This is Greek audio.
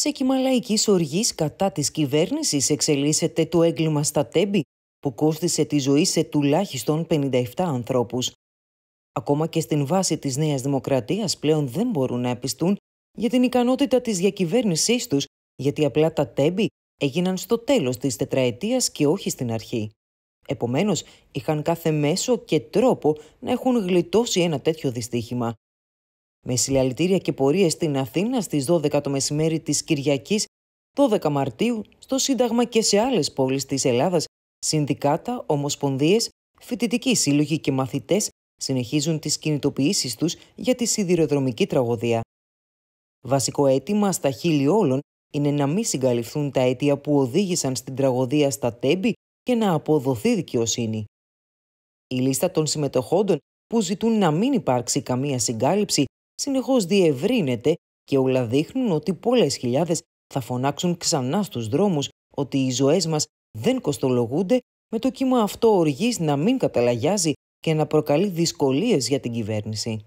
Σε κύμα λαϊκής κατά της κυβέρνησης εξελίσσεται το έγκλημα στα τέμπη που κόστισε τη ζωή σε τουλάχιστον 57 ανθρώπους. Ακόμα και στην βάση της Νέας Δημοκρατίας πλέον δεν μπορούν να επιστούν για την ικανότητα της διακυβέρνησής τους, γιατί απλά τα τέμπη έγιναν στο τέλος της τετραετίας και όχι στην αρχή. Επομένως, είχαν κάθε μέσο και τρόπο να έχουν γλιτώσει ένα τέτοιο δυστύχημα με συλλαλητήρια και πορείες στην Αθήνα στις 12 το μεσημέρι της Κυριακής 12 Μαρτίου στο Σύνταγμα και σε άλλες πόλεις της Ελλάδας, συνδικάτα, ομοσπονδίες, φοιτητικοί σύλλογοι και μαθητές συνεχίζουν τις κινητοποίησει τους για τη σιδηροδρομική τραγωδία. Βασικό αίτημα στα χείλη όλων είναι να μην συγκαλυφθούν τα αίτια που οδήγησαν στην τραγωδία στα τέμπη και να αποδοθεί δικαιοσύνη. Η λίστα των συμμετοχόντων που ζητούν να μην υπάρξει καμία συγκάλυψη συνεχώς διευρύνεται και όλα δείχνουν ότι πολλές χιλιάδες θα φωνάξουν ξανά στους δρόμους ότι οι ζωές μας δεν κοστολογούνται με το κύμα αυτό οργής να μην καταλαγιάζει και να προκαλεί δυσκολίες για την κυβέρνηση.